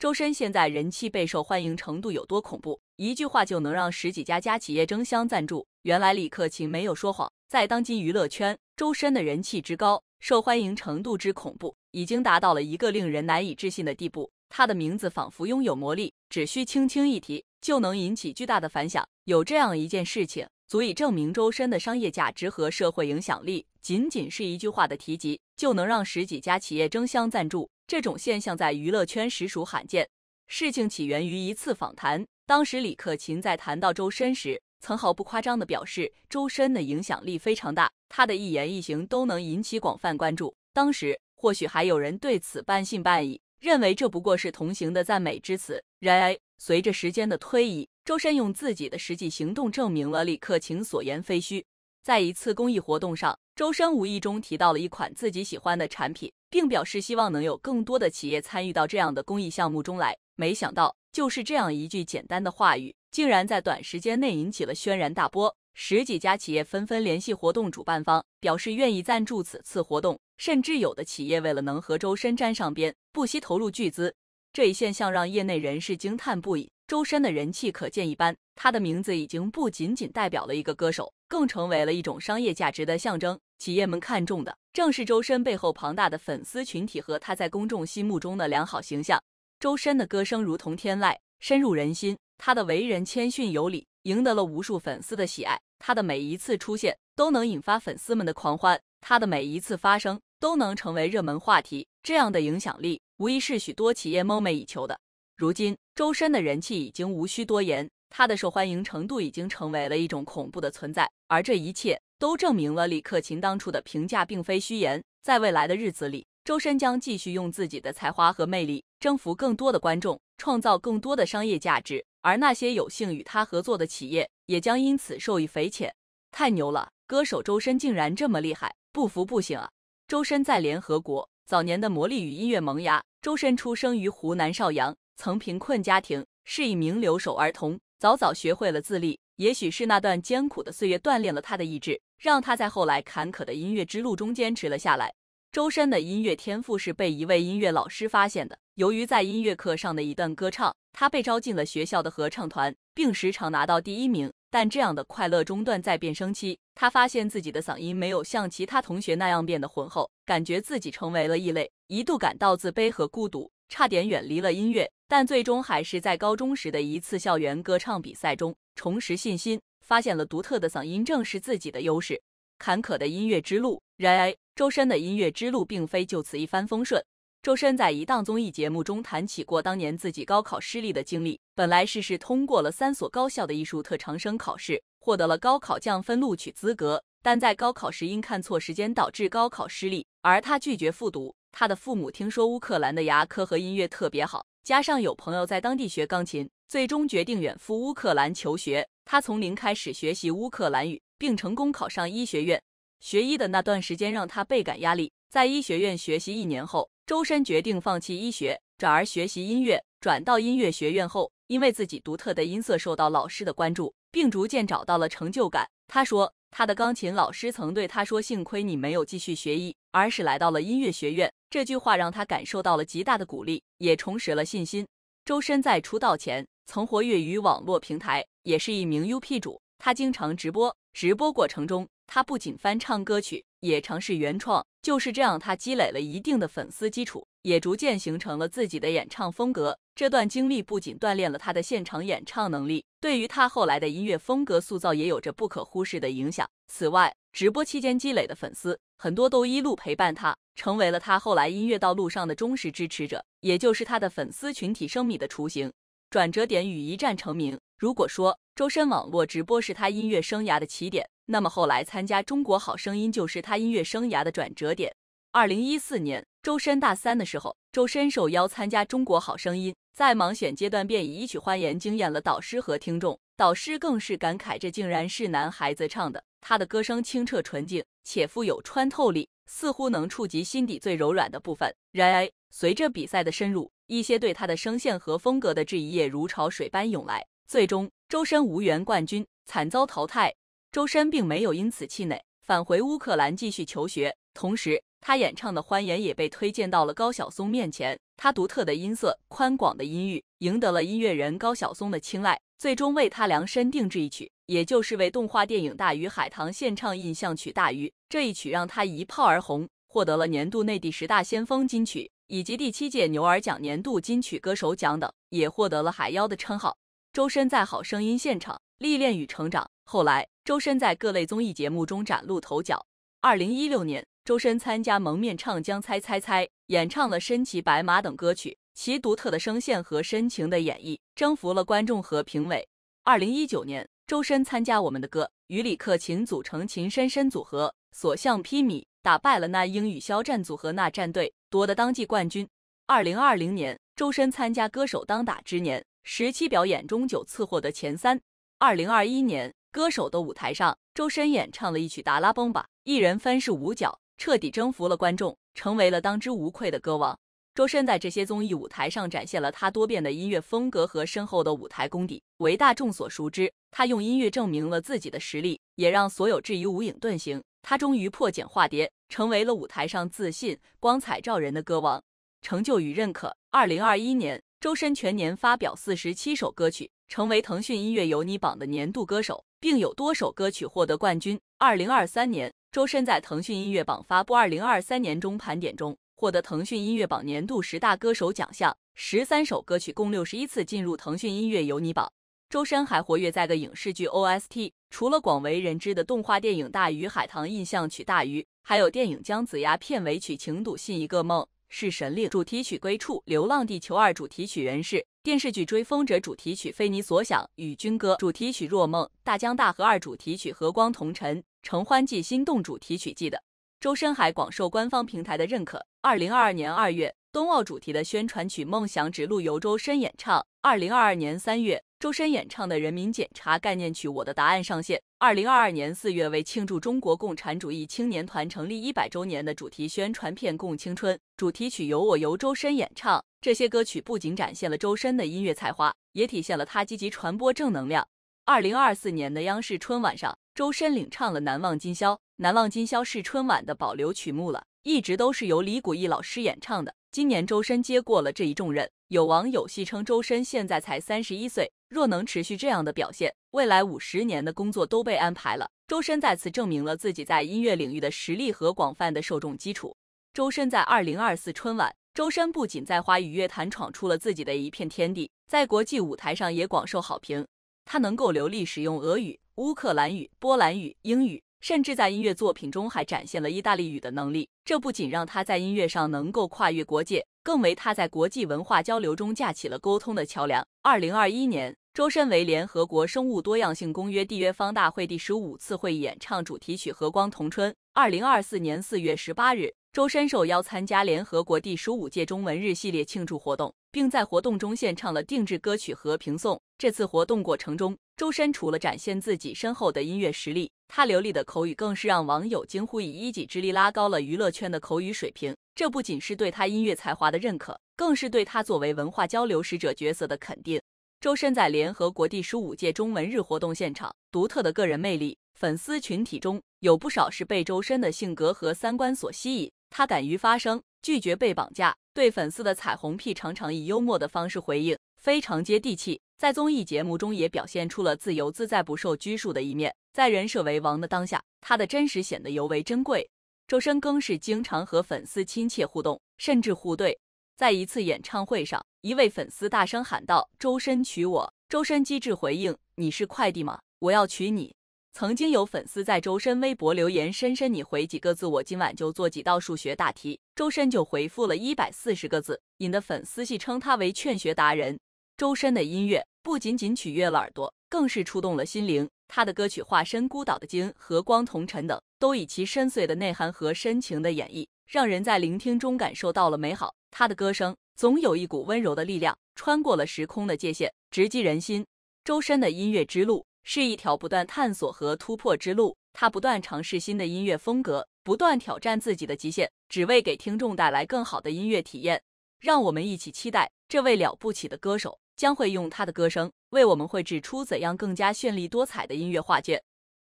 周深现在人气备受欢迎程度有多恐怖？一句话就能让十几家家企业争相赞助。原来李克勤没有说谎，在当今娱乐圈，周深的人气之高，受欢迎程度之恐怖，已经达到了一个令人难以置信的地步。他的名字仿佛拥有魔力，只需轻轻一提，就能引起巨大的反响。有这样一件事情，足以证明周深的商业价值和社会影响力。仅仅是一句话的提及，就能让十几家企业争相赞助。这种现象在娱乐圈实属罕见。事情起源于一次访谈，当时李克勤在谈到周深时，曾毫不夸张的表示，周深的影响力非常大，他的一言一行都能引起广泛关注。当时或许还有人对此半信半疑，认为这不过是同行的赞美之词。然而，随着时间的推移，周深用自己的实际行动证明了李克勤所言非虚。在一次公益活动上。周深无意中提到了一款自己喜欢的产品，并表示希望能有更多的企业参与到这样的公益项目中来。没想到，就是这样一句简单的话语，竟然在短时间内引起了轩然大波。十几家企业纷纷联系活动主办方，表示愿意赞助此次活动。甚至有的企业为了能和周深沾上边，不惜投入巨资。这一现象让业内人士惊叹不已。周深的人气可见一斑，他的名字已经不仅仅代表了一个歌手，更成为了一种商业价值的象征。企业们看重的正是周深背后庞大的粉丝群体和他在公众心目中的良好形象。周深的歌声如同天籁，深入人心；他的为人谦逊有礼，赢得了无数粉丝的喜爱。他的每一次出现都能引发粉丝们的狂欢，他的每一次发声都能成为热门话题。这样的影响力无疑是许多企业梦寐以求的。如今，周深的人气已经无需多言，他的受欢迎程度已经成为了一种恐怖的存在。而这一切。都证明了李克勤当初的评价并非虚言。在未来的日子里，周深将继续用自己的才华和魅力征服更多的观众，创造更多的商业价值。而那些有幸与他合作的企业，也将因此受益匪浅。太牛了，歌手周深竟然这么厉害，不服不行啊！周深在联合国早年的魔力与音乐萌芽。周深出生于湖南邵阳，曾贫困家庭，是一名留守儿童，早早学会了自立。也许是那段艰苦的岁月锻炼了他的意志，让他在后来坎坷的音乐之路中坚持了下来。周深的音乐天赋是被一位音乐老师发现的，由于在音乐课上的一段歌唱，他被招进了学校的合唱团，并时常拿到第一名。但这样的快乐中断在变声期，他发现自己的嗓音没有像其他同学那样变得浑厚，感觉自己成为了异类，一度感到自卑和孤独。差点远离了音乐，但最终还是在高中时的一次校园歌唱比赛中重拾信心，发现了独特的嗓音，正是自己的优势。坎坷的音乐之路，然而周深的音乐之路并非就此一帆风顺。周深在一档综艺节目中谈起过当年自己高考失利的经历，本来是是通过了三所高校的艺术特长生考试，获得了高考降分录取资格，但在高考时因看错时间导致高考失利，而他拒绝复读。他的父母听说乌克兰的牙科和音乐特别好，加上有朋友在当地学钢琴，最终决定远赴乌克兰求学。他从零开始学习乌克兰语，并成功考上医学院。学医的那段时间让他倍感压力。在医学院学习一年后，周深决定放弃医学，转而学习音乐。转到音乐学院后，因为自己独特的音色受到老师的关注，并逐渐找到了成就感。他说。他的钢琴老师曾对他说：“幸亏你没有继续学艺，而是来到了音乐学院。”这句话让他感受到了极大的鼓励，也重拾了信心。周深在出道前曾活跃于网络平台，也是一名 UP 主。他经常直播，直播过程中他不仅翻唱歌曲，也尝试原创。就是这样，他积累了一定的粉丝基础，也逐渐形成了自己的演唱风格。这段经历不仅锻炼了他的现场演唱能力，对于他后来的音乐风格塑造也有着不可忽视的影响。此外，直播期间积累的粉丝很多都一路陪伴他，成为了他后来音乐道路上的忠实支持者，也就是他的粉丝群体生米的雏形。转折点与一战成名，如果说周深网络直播是他音乐生涯的起点，那么后来参加《中国好声音》就是他音乐生涯的转折点。二零一四年，周深大三的时候，周深受邀参加《中国好声音》。在盲选阶段便以一曲欢颜惊艳了导师和听众，导师更是感慨这竟然是男孩子唱的。他的歌声清澈纯净，且富有穿透力，似乎能触及心底最柔软的部分。然而，随着比赛的深入，一些对他的声线和风格的质疑也如潮水般涌来。最终，周深无缘冠军，惨遭淘汰。周深并没有因此气馁，返回乌克兰继续求学，同时。他演唱的《欢颜》也被推荐到了高晓松面前，他独特的音色、宽广的音域，赢得了音乐人高晓松的青睐，最终为他量身定制一曲，也就是为动画电影《大鱼海棠》献唱印象曲《大鱼》。这一曲让他一炮而红，获得了年度内地十大先锋金曲以及第七届牛耳奖年度金曲歌手奖等，也获得了海妖的称号。周深在《好声音》现场历练与成长，后来周深在各类综艺节目中崭露头角。二零一六年。周深参加《蒙面唱将猜猜猜》，演唱了《身骑白马》等歌曲，其独特的声线和深情的演绎征服了观众和评委。二零一九年，周深参加《我们的歌》，与李克勤组成“情深深”组合，所向披靡，打败了那英与肖战组合那战队，夺得当季冠军。二零二零年，周深参加《歌手当打之年》十期表演中九次获得前三。二零二一年，《歌手》的舞台上，周深演唱了一曲《达拉崩吧》，一人分饰五角。彻底征服了观众，成为了当之无愧的歌王。周深在这些综艺舞台上展现了他多变的音乐风格和深厚的舞台功底，为大众所熟知。他用音乐证明了自己的实力，也让所有质疑无影遁形。他终于破茧化蝶，成为了舞台上自信、光彩照人的歌王。成就与认可：二零二一年，周深全年发表四十七首歌曲，成为腾讯音乐有你榜的年度歌手，并有多首歌曲获得冠军。二零二三年。周深在腾讯音乐榜发布《二零二三年中盘点》中，获得腾讯音乐榜年度十大歌手奖项，十三首歌曲共六十一次进入腾讯音乐有你榜。周深还活跃在个影视剧 OST，除了广为人知的动画电影《大鱼海棠》印象曲《大鱼》，还有电影《姜子牙》片尾曲《情笃信一个梦》，《是神令》主题曲《归处》，《流浪地球二》主题曲《原是电视剧《追风者》主题曲《非你所想》，《与君歌》主题曲《若梦》，《大江大河二》主题曲《和光同尘》。《承欢记》《心动》主题曲记得。周深还广受官方平台的认可。二零二二年二月，冬奥主题的宣传曲《梦想指路》由周深演唱。二零二二年三月，周深演唱的《人民检察》概念曲《我的答案》上线。二零二二年四月，为庆祝中国共产主义青年团成立一百周年的主题宣传片《共青春》主题曲由我由周深演唱。这些歌曲不仅展现了周深的音乐才华，也体现了他积极传播正能量。二零二四年的央视春晚上。周深领唱了《难忘今宵》，《难忘今宵》是春晚的保留曲目了，一直都是由李谷一老师演唱的。今年周深接过了这一重任，有网友戏称周深现在才三十一岁，若能持续这样的表现，未来五十年的工作都被安排了。周深再次证明了自己在音乐领域的实力和广泛的受众基础。周深在二零二四春晚，周深不仅在华语乐坛闯出了自己的一片天地，在国际舞台上也广受好评。他能够流利使用俄语。乌克兰语、波兰语、英语，甚至在音乐作品中还展现了意大利语的能力。这不仅让他在音乐上能够跨越国界，更为他在国际文化交流中架起了沟通的桥梁。二零二一年，周深为联合国生物多样性公约缔约方大会第十五次会议演唱主题曲《和光同春》。二零二四年四月十八日。周深受邀参加联合国第十五届中文日系列庆祝活动，并在活动中献唱了定制歌曲《和平颂》。这次活动过程中，周深除了展现自己深厚的音乐实力，他流利的口语更是让网友惊呼，以一己之力拉高了娱乐圈的口语水平。这不仅是对他音乐才华的认可，更是对他作为文化交流使者角色的肯定。周深在联合国第十五届中文日活动现场，独特的个人魅力，粉丝群体中有不少是被周深的性格和三观所吸引。他敢于发声，拒绝被绑架，对粉丝的彩虹屁常常以幽默的方式回应，非常接地气。在综艺节目中也表现出了自由自在、不受拘束的一面。在人设为王的当下，他的真实显得尤为珍贵。周深更是经常和粉丝亲切互动，甚至互怼。在一次演唱会上，一位粉丝大声喊道：“周深娶我！”周深机智回应：“你是快递吗？我要娶你。”曾经有粉丝在周深微博留言：“深深，你回几个字，我今晚就做几道数学大题。”周深就回复了一百四十个字，引得粉丝戏称他为“劝学达人”。周深的音乐不仅仅取悦了耳朵，更是触动了心灵。他的歌曲《化身孤岛的鲸》《和光同尘》等，都以其深邃的内涵和深情的演绎，让人在聆听中感受到了美好。他的歌声总有一股温柔的力量，穿过了时空的界限，直击人心。周深的音乐之路。是一条不断探索和突破之路。他不断尝试新的音乐风格，不断挑战自己的极限，只为给听众带来更好的音乐体验。让我们一起期待这位了不起的歌手将会用他的歌声为我们绘制出怎样更加绚丽多彩的音乐画卷。